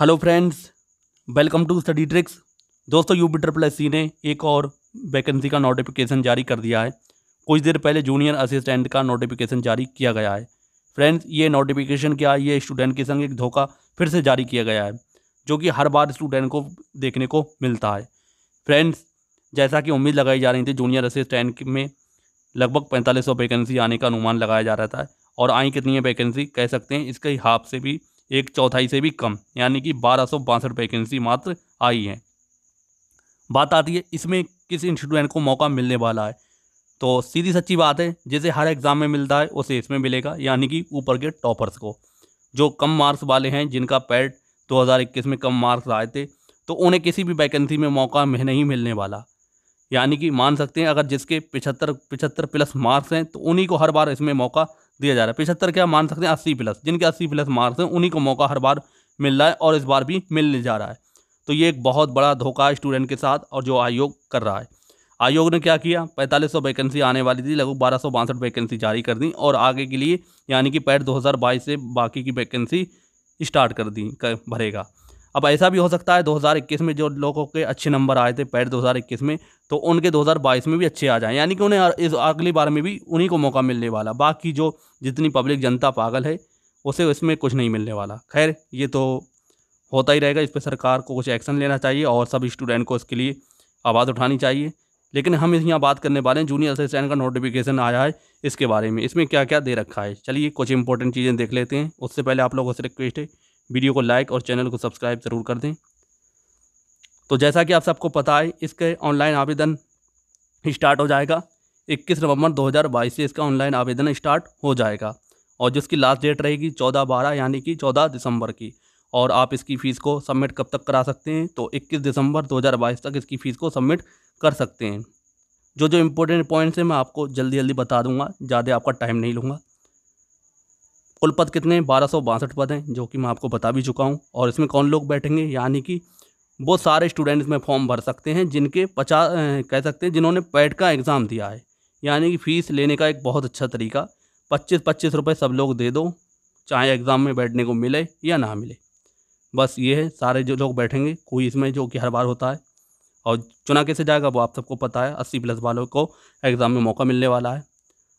hello friends welcome to study tricks दोस्तों U P triple S C ने एक और वैकेंसी का नोटिफिकेशन जारी कर दिया है कुछ देर पहले जूनियर असिस्टेंट का नोटिफिकेशन जारी किया गया है फ्रेंड्स ये नोटिफिकेशन क्या है ये स्टूडेंट के संग एक धोखा फिर से जारी किया गया है जो कि हर बार स्टूडेंट को देखने को मिलता है फ्रेंड्स जैसा कि उम्मीद लगाई जा रही थी जूनियर असिस्टेंट में लगभग पैंतालीस सौ वैकेंसी आने का अनुमान लगाया जा रहा था और आई कितनी है वैकेंसी कह सकते हैं इसके हिसाब से भी एक चौथाई से भी कम यानी कि बारह सौ बासठ वैकेंसी मात्र आई हैं बात आती है इसमें किस इंस्टीट्यूट को मौका मिलने वाला है तो सीधी सच्ची बात है जैसे हर एग्ज़ाम में मिलता है उसे इसमें मिलेगा यानी कि ऊपर के टॉपर्स को जो कम मार्क्स वाले हैं जिनका पैड 2021 में कम मार्क्स आए थे तो उन्हें किसी भी वैकेंसी में मौका में नहीं मिलने वाला यानी कि मान सकते हैं अगर जिसके पिछहत्तर पिछहत्तर प्लस मार्क्स हैं तो उन्हीं को हर बार इसमें मौका दिया जा रहा है पिछहत्तर क्या मान सकते हैं अस्सी प्लस जिनके अस्सी प्लस मार्क्स हैं उन्हीं को मौका हर बार मिल रहा है और इस बार भी मिलने जा रहा है तो ये एक बहुत बड़ा धोखा है स्टूडेंट के साथ और जो आयोग कर रहा है आयोग ने क्या किया पैंतालीस सौ वैकेंसी आने वाली थी लगभग बारह सौ बासठ वैकेंसी जारी कर दी और आगे के लिए यानी कि हज़ार 2022 से बाकी की वैकेंसी स्टार्ट कर दी कर भरेगा अब ऐसा भी हो सकता है 2021 में जो लोगों के अच्छे नंबर आए थे पैड 2021 में तो उनके 2022 में भी अच्छे आ जाएं यानी कि उन्हें इस अगली बार में भी उन्हीं को मौका मिलने वाला बाकी जो जितनी पब्लिक जनता पागल है उसे इसमें कुछ नहीं मिलने वाला खैर ये तो होता ही रहेगा इस पर सरकार को कुछ एक्शन लेना चाहिए और सब स्टूडेंट को इसके लिए आवाज़ उठानी चाहिए लेकिन हम इस यहाँ बात करने वाले हैं जूनियर असिस्टेंट का नोटिफिकेशन आया है इसके बारे में इसमें क्या क्या दे रखा है चलिए कुछ इंपॉर्टेंट चीज़ें देख लेते हैं उससे पहले आप लोगों से रिक्वेस्ट है वीडियो को लाइक और चैनल को सब्सक्राइब ज़रूर कर दें तो जैसा कि आप सबको पता है इसके ऑनलाइन आवेदन स्टार्ट हो जाएगा 21 नवंबर 2022 से इसका ऑनलाइन आवेदन स्टार्ट हो जाएगा और जिसकी लास्ट डेट रहेगी 14 बारह यानी कि 14 दिसंबर की और आप इसकी फ़ीस को सबमिट कब तक करा सकते हैं तो 21 दिसंबर 2022 तक इसकी फ़ीस को सबमिट कर सकते हैं जो जो इम्पोर्टेंट पॉइंट्स हैं मैं आपको जल्दी जल्दी बता दूंगा ज़्यादा आपका टाइम नहीं लूँगा कुल पद कितने हैं बारह सौ बासठ पद हैं जो कि मैं आपको बता भी चुका हूँ और इसमें कौन लोग बैठेंगे यानी कि वो सारे स्टूडेंट इसमें फॉर्म भर सकते हैं जिनके पचास कह सकते हैं जिन्होंने पैट का एग्ज़ाम दिया है यानी कि फ़ीस लेने का एक बहुत अच्छा तरीका पच्चीस पच्चीस रुपये सब लोग दे दो चाहे एग्ज़ाम में बैठने को मिले या ना मिले बस ये है सारे जो लोग बैठेंगे कोई इसमें जो कि हर बार होता है और चुना कैसे जाएगा वो आप सबको पता है अस्सी प्लस वालों को एग्ज़ाम में मौका मिलने वाला है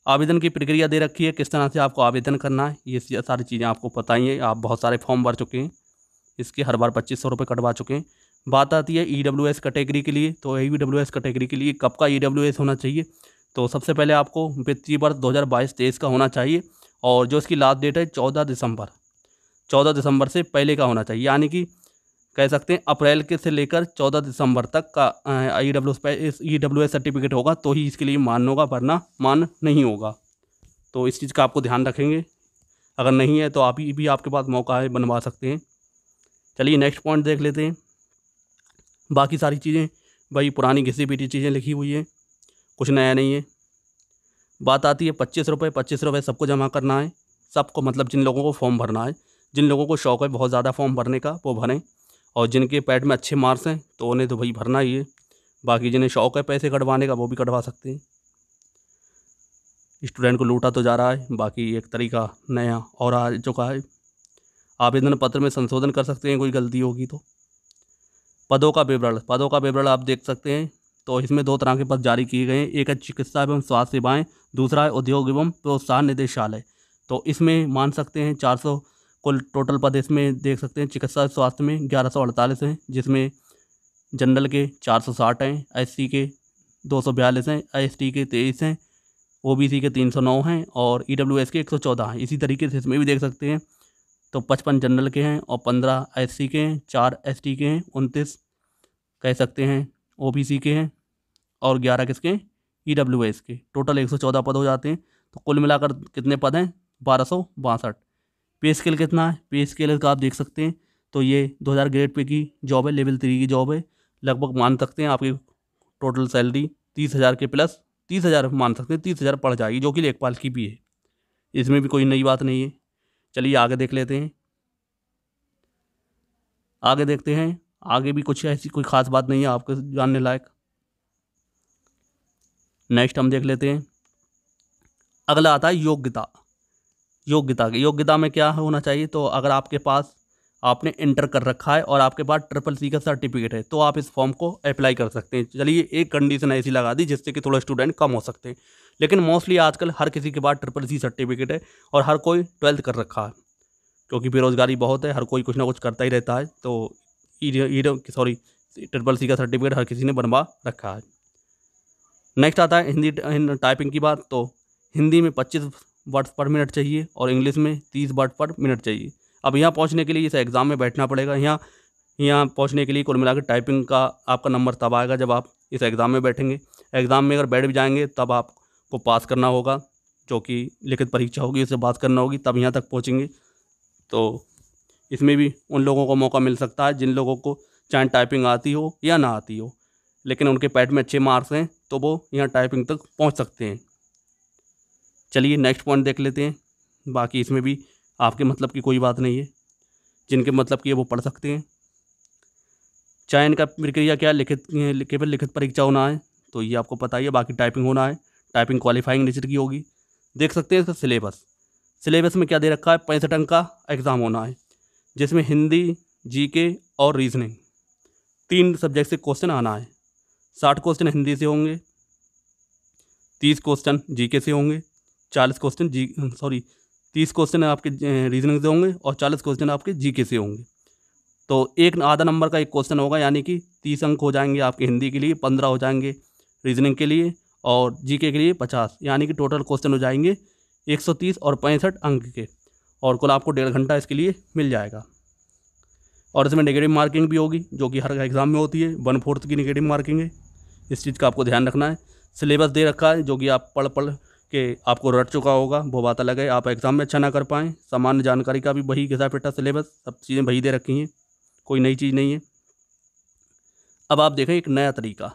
आवेदन की प्रक्रिया दे रखी है किस तरह से आपको आवेदन करना है ये सारी चीज़ें आपको पता ही है आप बहुत सारे फॉर्म भर चुके हैं इसके हर बार पच्चीस सौ रुपये कटवा चुके हैं बात आती है ई डब्ल्यू एस कैटेगरी के लिए तो ई डब्ल्यू एस कैटेगरी के लिए कब का ई डब्ल्यू एस होना चाहिए तो सबसे पहले आपको वित्तीय वर्ष दो हज़ार बाईस तेईस का होना चाहिए और जो इसकी लास्ट डेट है चौदह दिसंबर चौदह दिसंबर से पहले का होना चाहिए यानी कि कह सकते हैं अप्रैल के से लेकर 14 दिसंबर तक का E W E W S certificate होगा तो ही इसके लिए मान होगा वरना मान नहीं होगा तो इस चीज़ का आपको ध्यान रखेंगे अगर नहीं है तो आप भी आपके पास मौका है बनवा सकते हैं चलिए नेक्स्ट पॉइंट देख लेते हैं बाकी सारी चीज़ें भाई पुरानी घिसी पीटी चीज़ें लिखी हुई हैं कुछ नया नहीं है बात आती है पच्चीस रुपये पच्चीस रुपये सबको जमा करना है सबको मतलब जिन लोगों को फॉर्म भरना है जिन लोगों को शौक है बहुत ज़्यादा फॉर्म भरने का वो भरें और जिनके पैट में अच्छे मार्क्स हैं तो उन्हें तो भाई भरना ही है बाकी जिन्हें शौक़ है पैसे कटवाने का वो भी कटवा सकते हैं स्टूडेंट को लूटा तो जा रहा है बाकी एक तरीका नया और आ चुका है आवेदन पत्र में संशोधन कर सकते हैं कोई गलती होगी तो पदों का विवरण पदों का विवरण आप देख सकते हैं तो इसमें दो तरह के पद जारी किए गए हैं एक है चिकित्सा एवं स्वास्थ्य सेवाएँ दूसरा है उद्योग एवं प्रोत्साहन निदेशालय तो इसमें मान सकते हैं चार सौ कुल टोटल पद इसमें देख सकते हैं चिकित्सा स्वास्थ्य में ग्यारह सौ अड़तालीस हैं जिसमें जनरल के चार सौ साठ हैं सी के दो सौ बयालीस हैं टी के तेईस हैं सी के तीन सौ नौ हैं और एस के एक सौ चौदह हैं इसी तरीके से इसमें भी देख सकते हैं तो पचपन जनरल के हैं और पंद्रह सी के हैं चार टी के हैं उनतीस कह सकते हैं सी के हैं और ग्यारह किसके ई डब्ल्यू एस के टोटल एक सौ चौदह पद हो जाते हैं तो कुल मिलाकर कितने पद हैं बारह सौ बासठ पे स्केल कितना है पे स्केल का आप देख सकते हैं तो ये 2000 ग्रेड पे की जॉब है लेवल थ्री की जॉब है लगभग मान सकते हैं आपकी टोटल सैलरी तीस हज़ार के प्लस तीस हज़ार मान सकते हैं तीस हज़ार पड़ जाएगी जो कि लेखपाल की भी है इसमें भी कोई नई बात नहीं है चलिए आगे देख लेते हैं आगे देखते हैं आगे भी कुछ ऐसी कोई ख़ास बात नहीं है आपके जानने लायक नेक्स्ट हम देख लेते हैं अगला आता है योग्यता योग्यता की योग्यता में क्या होना चाहिए तो अगर आपके पास आपने इंटर कर रखा है और आपके पास ट्रिपल सी का सर्टिफिकेट है तो आप इस फॉर्म को अप्लाई कर सकते हैं चलिए एक कंडीशन ऐसी लगा दी जिससे कि थोड़ा स्टूडेंट कम हो सकते हैं लेकिन मोस्टली आजकल हर किसी के पास ट्रिपल सी सर्टिफिकेट है और हर कोई ट्वेल्थ कर रखा है क्योंकि बेरोज़गारी बहुत है हर कोई कुछ ना कुछ करता ही रहता है तो सॉरी ट्रिपल सी का सर्टिफिकेट हर किसी ने बनवा रखा है नेक्स्ट आता है हिंदी टाइपिंग की बात तो हिंदी में पच्चीस वर्ड्स पर मिनट चाहिए और इंग्लिश में तीस वर्ड पर मिनट चाहिए अब यहाँ पहुँचने के लिए इस एग्ज़ाम में बैठना पड़ेगा यहाँ यहाँ पहुँचने के लिए कुल मिलाकर टाइपिंग का आपका नंबर तब आएगा जब आप इस एग्ज़ाम में बैठेंगे एग्ज़ाम में अगर बैठ भी जाएंगे तब आपको पास करना होगा जो कि लिखित परीक्षा होगी उससे बात करना होगी तब यहाँ तक पहुँचेंगे तो इसमें भी उन लोगों को मौका मिल सकता है जिन लोगों को चाहे टाइपिंग आती हो या ना आती हो लेकिन उनके पैट में अच्छे मार्क्स हैं तो वो यहाँ टाइपिंग तक पहुँच सकते हैं चलिए नेक्स्ट पॉइंट देख लेते हैं बाकी इसमें भी आपके मतलब की कोई बात नहीं है जिनके मतलब की वो पढ़ सकते हैं चयन का प्रक्रिया क्या लिखित केवल लिखित परीक्षा होना है तो ये आपको पता ही है बाकी टाइपिंग होना है टाइपिंग क्वालिफाइंग नेचर की होगी देख सकते हैं इसका सिलेबस सिलेबस में क्या दे रखा है पैंसठ अंक का एग्ज़ाम होना है जिसमें हिंदी जीके और रीजनिंग तीन सब्जेक्ट से क्वेश्चन आना है साठ क्वेश्चन हिंदी से होंगे तीस क्वेश्चन जीके से होंगे चालीस क्वेश्चन जी सॉरी तीस क्वेश्चन आपके रीजनिंग से होंगे और चालीस क्वेश्चन आपके के से होंगे तो एक आधा नंबर का एक क्वेश्चन होगा यानी कि तीस अंक हो जाएंगे आपके हिंदी के लिए पंद्रह हो जाएंगे रीजनिंग के लिए और जीके के लिए पचास यानी कि टोटल क्वेश्चन हो जाएंगे एक सौ तीस और पैंसठ अंक के और कुल आपको डेढ़ घंटा इसके लिए मिल जाएगा और इसमें नेगेटिव मार्किंग भी होगी जो कि हर एग्ज़ाम में होती है वन फोर्थ की नेगेटिव मार्किंग है इस चीज़ का आपको ध्यान रखना है सिलेबस दे रखा है जो कि आप पढ़ पढ़ कि आपको रट चुका होगा वो बात अलग है आप एग्ज़ाम में अच्छा ना कर पाएँ सामान्य जानकारी का भी वही घिसा पिटा सिलेबस सब चीज़ें वही दे रखी हैं कोई नई चीज़ नहीं है अब आप देखें एक नया तरीका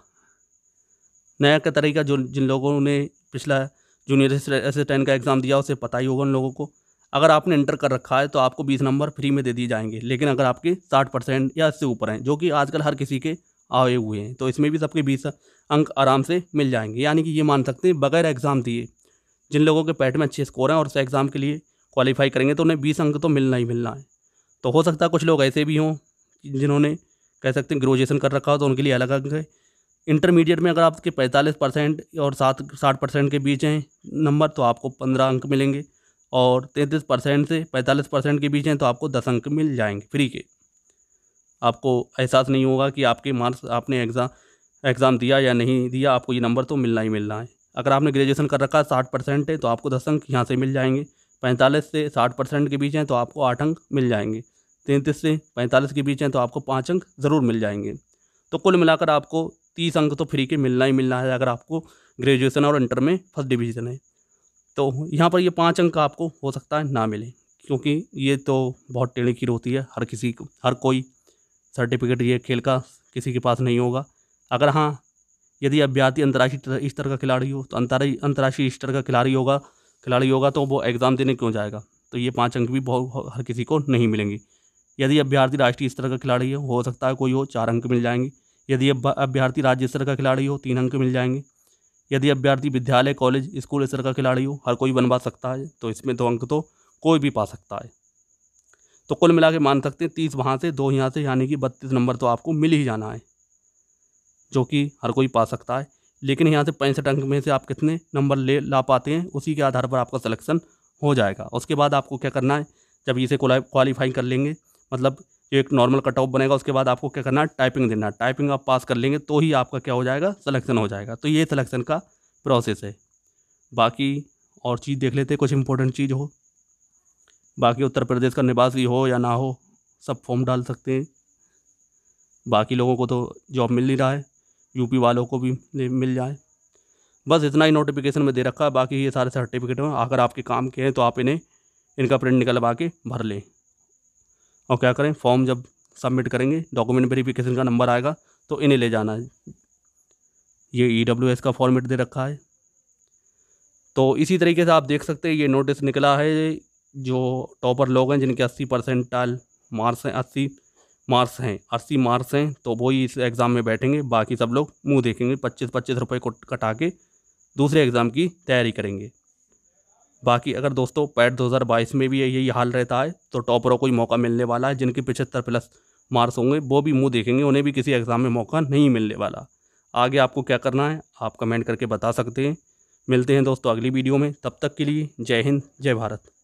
नया का तरीका जो जिन लोगों ने पिछला जूनियर असिस्टेंट का एग्ज़ाम दिया उसे पता ही होगा उन लोगों को अगर आपने इंटर कर रखा है तो आपको बीस नंबर फ्री में दे दिए जाएंगे लेकिन अगर आपके साठ परसेंट या इससे ऊपर हैं जो कि आजकल हर किसी के आए हुए हैं तो इसमें भी सबके बीस अंक आराम से मिल जाएंगे यानी कि ये मान सकते हैं बगैर एग्ज़ाम दिए जिन लोगों के पैट में अच्छे स्कोर हैं और एग्ज़ाम के लिए क्वालिफाई करेंगे तो उन्हें बीस अंक तो मिलना ही मिलना है तो हो सकता है कुछ लोग ऐसे भी हों जिन्होंने कह सकते हैं ग्रेजुएशन कर रखा हो तो उनके लिए अलग अंक है इंटरमीडिएट में अगर आपके पैंतालीस परसेंट और सात साठ परसेंट के बीच हैं नंबर तो आपको पंद्रह अंक मिलेंगे और तैंतीस परसेंट से पैंतालीस परसेंट के बीच हैं तो आपको दस अंक मिल जाएंगे फ्री के आपको एहसास नहीं होगा कि आपके मार्क्स आपने एग्ज़ाम एग्ज़ाम दिया या नहीं दिया आपको ये नंबर तो मिलना ही मिलना है अगर आपने ग्रेजुएशन कर रखा है साठ परसेंट है तो आपको दस अंक यहाँ से मिल जाएंगे पैंतालीस से साठ परसेंट के बीच हैं तो आपको आठ अंक मिल जाएंगे तैंतीस से पैंतालीस के बीच हैं तो आपको पाँच अंक ज़रूर मिल जाएंगे तो कुल मिलाकर आपको तीस अंक तो फ्री के मिलना ही मिलना है अगर आपको ग्रेजुएसन और इंटर में फर्स्ट डिवीज़न है तो यहाँ पर ये पाँच अंक आपको हो सकता है ना मिले क्योंकि ये तो बहुत टेढ़ी खीर होती है हर किसी को हर कोई सर्टिफिकेट ये खेल का किसी के पास नहीं होगा अगर हाँ यदि अभ्यार्थी अंतर्राष्ट्रीय स्तर का खिलाड़ी हो तो अंतर्राष्ट्रीय स्तर का खिलाड़ी होगा खिलाड़ी होगा तो वो एग्ज़ाम देने क्यों जाएगा तो ये पाँच अंक भी बहुत हर किसी को नहीं मिलेंगे यदि अभ्यर्थी राष्ट्रीय स्तर का खिलाड़ी हो हो सकता है कोई हो चार अंक मिल जाएंगे यदि अभ्यर्थी राज्य स्तर का खिलाड़ी हो तीन अंक मिल जाएंगे यदि अभ्यर्थी विद्यालय कॉलेज स्कूल स्तर का खिलाड़ी हो हर कोई बनवा सकता है तो इसमें दो अंक तो कोई भी पा सकता है तो कुल मिला के मान सकते हैं तीस वहाँ से दो यहाँ से यानी कि बत्तीस नंबर तो आपको मिल ही जाना है जो कि हर कोई पा सकता है लेकिन यहाँ से पैंसठ अंक में से आप कितने नंबर ले ला पाते हैं उसी के आधार पर आपका सलेक्शन हो जाएगा उसके बाद आपको क्या करना है जब इसे क्वालिफाई कर लेंगे मतलब जो एक नॉर्मल कट ऑफ बनेगा उसके बाद आपको क्या करना है टाइपिंग देना है टाइपिंग आप पास कर लेंगे तो ही आपका क्या हो जाएगा सलेक्शन हो जाएगा तो ये सलेक्शन का प्रोसेस है बाकी और चीज़ देख लेते कुछ इंपॉर्टेंट चीज़ हो बाकी उत्तर प्रदेश का निवासी हो या ना हो सब फॉर्म डाल सकते हैं बाकी लोगों को तो जॉब मिल नहीं रहा है यूपी वालों को भी मिल जाए बस इतना ही नोटिफिकेशन में दे रखा है बाकी ये सारे सर्टिफिकेट हैं अगर आपके काम के हैं तो आप इन्हें इनका प्रिंट निकलवा के भर लें और क्या करें फॉर्म जब सबमिट करेंगे डॉक्यूमेंट वेरीफिकेशन का नंबर आएगा तो इन्हें ले जाना है ये ई e का फॉर्मेट दे रखा है तो इसी तरीके से आप देख सकते हैं ये नोटिस निकला है जो टॉपर लोग हैं जिनके अस्सी टाइल मार्क्स हैं अस्सी मार्क्स हैं अस्सी मार्क्स हैं तो वो ही इस एग्ज़ाम में बैठेंगे बाकी सब लोग मुँह देखेंगे पच्चीस पच्चीस रुपये को कटा के दूसरे एग्ज़ाम की तैयारी करेंगे बाकी अगर दोस्तों पैट 2022 में भी यही हाल रहता है तो टॉपरों को ही मौका मिलने वाला है जिनके पिछहत्तर प्लस मार्क्स होंगे वो भी मुंह देखेंगे उन्हें भी किसी एग्ज़ाम में मौका नहीं मिलने वाला आगे आपको क्या करना है आप कमेंट करके बता सकते हैं मिलते हैं दोस्तों अगली वीडियो में तब तक के लिए जय हिंद जय भारत